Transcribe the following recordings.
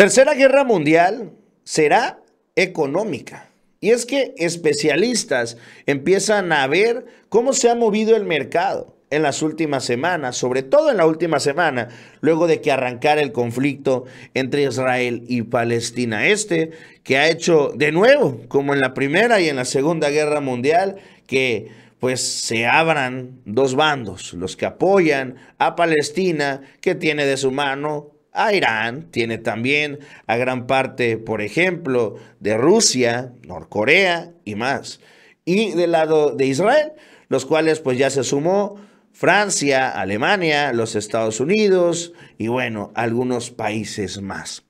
Tercera guerra mundial será económica. Y es que especialistas empiezan a ver cómo se ha movido el mercado en las últimas semanas, sobre todo en la última semana, luego de que arrancara el conflicto entre Israel y Palestina. Este que ha hecho de nuevo, como en la primera y en la segunda guerra mundial, que pues se abran dos bandos, los que apoyan a Palestina, que tiene de su mano Irán, tiene también a gran parte, por ejemplo, de Rusia, Norcorea y más. Y del lado de Israel, los cuales pues ya se sumó Francia, Alemania, los Estados Unidos y bueno, algunos países más.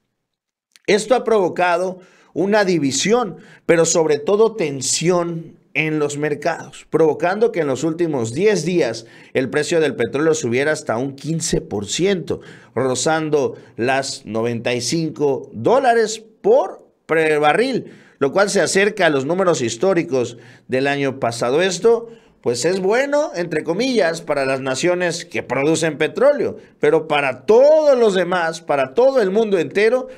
Esto ha provocado una división, pero sobre todo tensión en los mercados, provocando que en los últimos 10 días el precio del petróleo subiera hasta un 15%, rozando las 95 dólares por barril, lo cual se acerca a los números históricos del año pasado. Esto pues es bueno, entre comillas, para las naciones que producen petróleo, pero para todos los demás, para todo el mundo entero,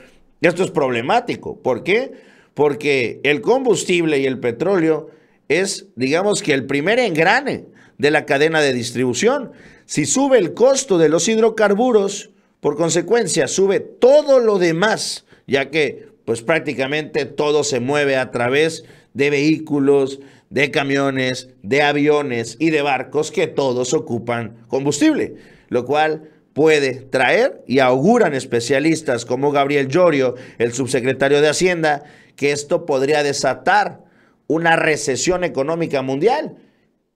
esto es problemático. ¿Por qué? Porque el combustible y el petróleo es, digamos que el primer engrane de la cadena de distribución. Si sube el costo de los hidrocarburos, por consecuencia sube todo lo demás, ya que pues prácticamente todo se mueve a través de vehículos, de camiones, de aviones y de barcos que todos ocupan combustible, lo cual puede traer y auguran especialistas como Gabriel Llorio, el subsecretario de Hacienda, que esto podría desatar una recesión económica mundial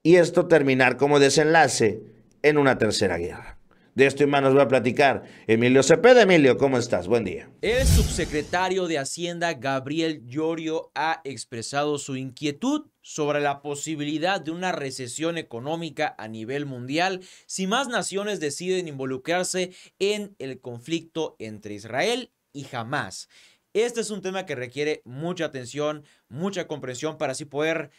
y esto terminar como desenlace en una tercera guerra. De esto y más nos va a platicar Emilio Cepeda. Emilio, ¿cómo estás? Buen día. El subsecretario de Hacienda, Gabriel Llorio, ha expresado su inquietud sobre la posibilidad de una recesión económica a nivel mundial si más naciones deciden involucrarse en el conflicto entre Israel y Hamas. Este es un tema que requiere mucha atención, mucha comprensión para así poder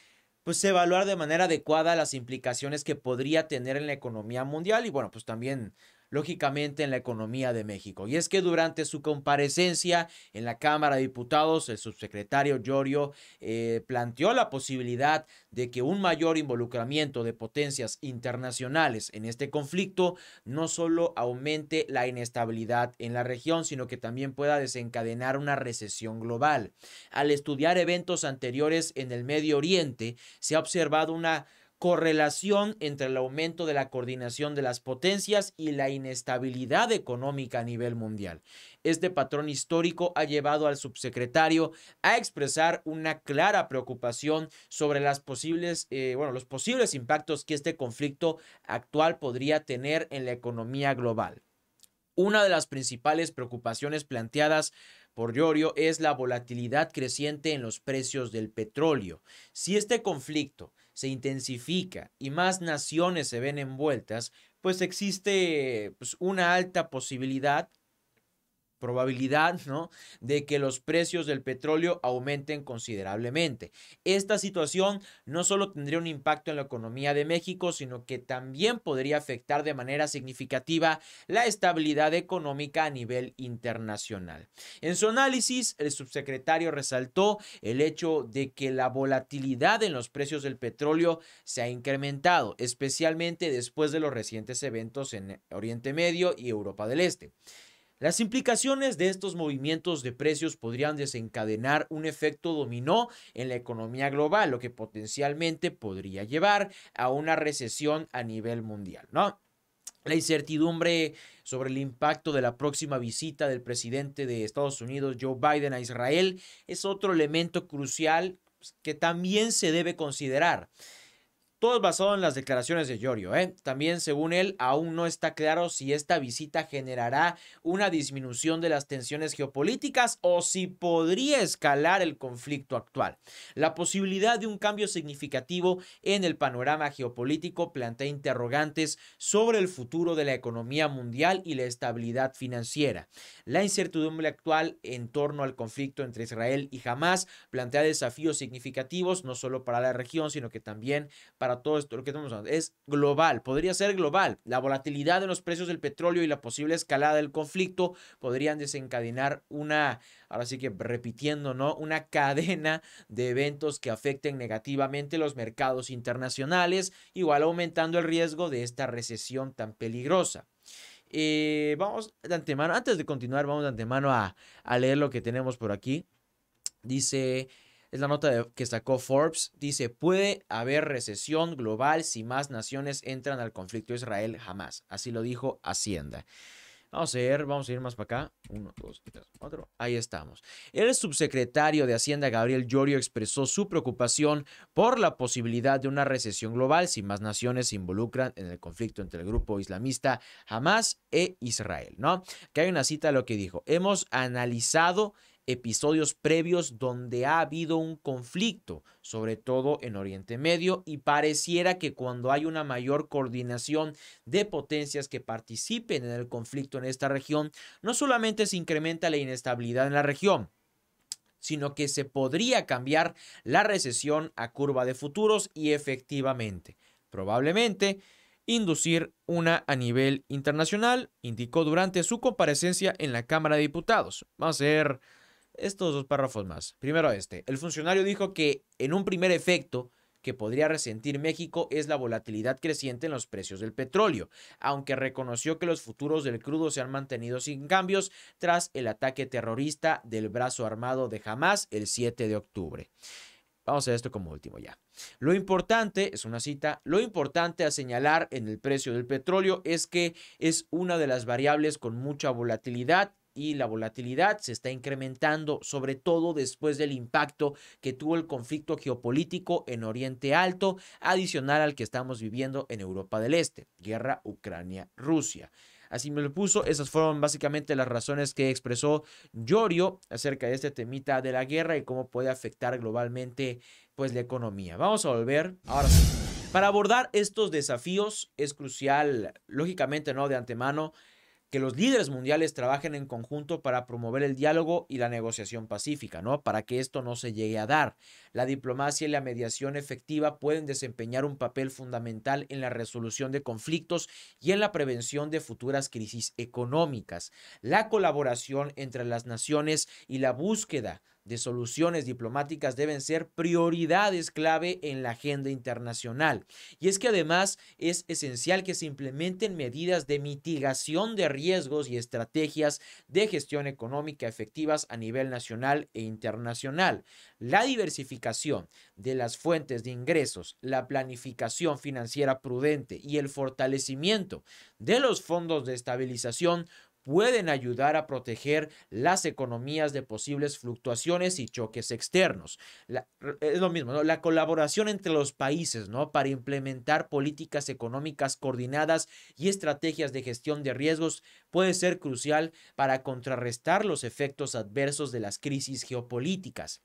pues evaluar de manera adecuada las implicaciones que podría tener en la economía mundial y bueno, pues también lógicamente en la economía de México. Y es que durante su comparecencia en la Cámara de Diputados, el subsecretario Llorio eh, planteó la posibilidad de que un mayor involucramiento de potencias internacionales en este conflicto no solo aumente la inestabilidad en la región, sino que también pueda desencadenar una recesión global. Al estudiar eventos anteriores en el Medio Oriente, se ha observado una correlación entre el aumento de la coordinación de las potencias y la inestabilidad económica a nivel mundial. Este patrón histórico ha llevado al subsecretario a expresar una clara preocupación sobre eh, los posibles impactos que este conflicto actual podría tener en la economía global. Una de las principales preocupaciones planteadas por Llorio es la volatilidad creciente en los precios del petróleo. Si este conflicto se intensifica y más naciones se ven envueltas, pues existe pues, una alta posibilidad probabilidad ¿no? de que los precios del petróleo aumenten considerablemente. Esta situación no solo tendría un impacto en la economía de México, sino que también podría afectar de manera significativa la estabilidad económica a nivel internacional. En su análisis, el subsecretario resaltó el hecho de que la volatilidad en los precios del petróleo se ha incrementado, especialmente después de los recientes eventos en Oriente Medio y Europa del Este. Las implicaciones de estos movimientos de precios podrían desencadenar un efecto dominó en la economía global, lo que potencialmente podría llevar a una recesión a nivel mundial, ¿no? La incertidumbre sobre el impacto de la próxima visita del presidente de Estados Unidos, Joe Biden, a Israel es otro elemento crucial pues, que también se debe considerar. Todo es basado en las declaraciones de Giorgio. ¿eh? También, según él, aún no está claro si esta visita generará una disminución de las tensiones geopolíticas o si podría escalar el conflicto actual. La posibilidad de un cambio significativo en el panorama geopolítico plantea interrogantes sobre el futuro de la economía mundial y la estabilidad financiera. La incertidumbre actual en torno al conflicto entre Israel y Hamas plantea desafíos significativos no solo para la región, sino que también para para todo esto lo que Es global, podría ser global. La volatilidad de los precios del petróleo y la posible escalada del conflicto podrían desencadenar una, ahora sí que repitiendo, ¿no? Una cadena de eventos que afecten negativamente los mercados internacionales, igual aumentando el riesgo de esta recesión tan peligrosa. Eh, vamos de antemano, antes de continuar, vamos de antemano a leer lo que tenemos por aquí. Dice, es la nota que sacó Forbes, dice, puede haber recesión global si más naciones entran al conflicto Israel jamás. Así lo dijo Hacienda. Vamos a ir, vamos a ir más para acá. Uno, dos, tres, cuatro. Ahí estamos. El subsecretario de Hacienda, Gabriel Llorio, expresó su preocupación por la posibilidad de una recesión global si más naciones se involucran en el conflicto entre el grupo islamista Hamas e Israel, ¿no? Que hay una cita a lo que dijo. Hemos analizado episodios previos donde ha habido un conflicto, sobre todo en Oriente Medio, y pareciera que cuando hay una mayor coordinación de potencias que participen en el conflicto en esta región, no solamente se incrementa la inestabilidad en la región, sino que se podría cambiar la recesión a curva de futuros y efectivamente, probablemente, inducir una a nivel internacional, indicó durante su comparecencia en la Cámara de Diputados. Va a ser estos dos párrafos más. Primero este. El funcionario dijo que en un primer efecto que podría resentir México es la volatilidad creciente en los precios del petróleo, aunque reconoció que los futuros del crudo se han mantenido sin cambios tras el ataque terrorista del brazo armado de Hamas el 7 de octubre. Vamos a esto como último ya. Lo importante, es una cita, lo importante a señalar en el precio del petróleo es que es una de las variables con mucha volatilidad y la volatilidad se está incrementando, sobre todo después del impacto que tuvo el conflicto geopolítico en Oriente Alto, adicional al que estamos viviendo en Europa del Este, guerra Ucrania-Rusia. Así me lo puso. Esas fueron básicamente las razones que expresó Llorio acerca de este temita de la guerra y cómo puede afectar globalmente pues la economía. Vamos a volver ahora Para abordar estos desafíos es crucial, lógicamente, ¿no? De antemano, que los líderes mundiales trabajen en conjunto para promover el diálogo y la negociación pacífica, ¿no? Para que esto no se llegue a dar. La diplomacia y la mediación efectiva pueden desempeñar un papel fundamental en la resolución de conflictos y en la prevención de futuras crisis económicas. La colaboración entre las naciones y la búsqueda de soluciones diplomáticas deben ser prioridades clave en la agenda internacional. Y es que además es esencial que se implementen medidas de mitigación de riesgos y estrategias de gestión económica efectivas a nivel nacional e internacional. La diversificación de las fuentes de ingresos, la planificación financiera prudente y el fortalecimiento de los fondos de estabilización pueden ayudar a proteger las economías de posibles fluctuaciones y choques externos. es lo mismo, la colaboración entre los países ¿no? para implementar políticas económicas coordinadas y estrategias de gestión de riesgos puede ser crucial para contrarrestar los efectos adversos de las crisis geopolíticas.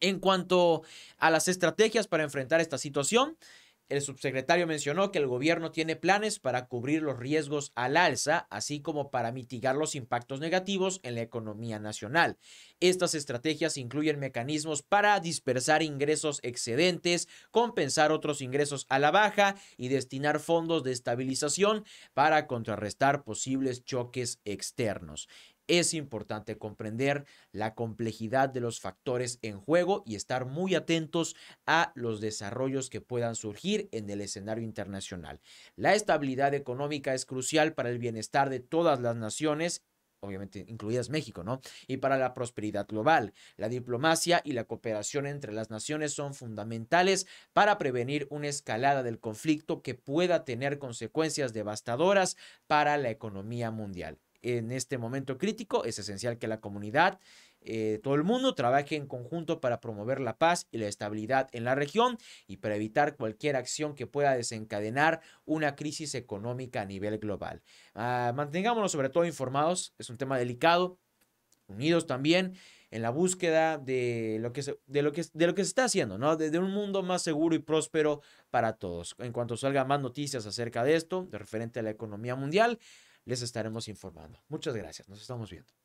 En cuanto a las estrategias para enfrentar esta situación, el subsecretario mencionó que el gobierno tiene planes para cubrir los riesgos al alza, así como para mitigar los impactos negativos en la economía nacional. Estas estrategias incluyen mecanismos para dispersar ingresos excedentes, compensar otros ingresos a la baja y destinar fondos de estabilización para contrarrestar posibles choques externos es importante comprender la complejidad de los factores en juego y estar muy atentos a los desarrollos que puedan surgir en el escenario internacional. La estabilidad económica es crucial para el bienestar de todas las naciones obviamente incluidas México, ¿no? Y para la prosperidad global. La diplomacia y la cooperación entre las naciones son fundamentales para prevenir una escalada del conflicto que pueda tener consecuencias devastadoras para la economía mundial en este momento crítico es esencial que la comunidad, eh, todo el mundo trabaje en conjunto para promover la paz y la estabilidad en la región y para evitar cualquier acción que pueda desencadenar una crisis económica a nivel global. Ah, mantengámonos sobre todo informados, es un tema delicado, unidos también en la búsqueda de lo que se, de lo que, de lo que se está haciendo, ¿no? De, un mundo más seguro y próspero para todos. En cuanto salgan más noticias acerca de esto, de referente a la economía mundial, les estaremos informando. Muchas gracias, nos estamos viendo.